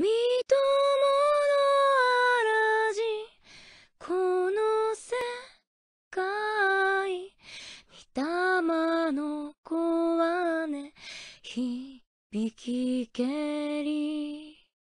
とものじ。この世界御霊の声響きけり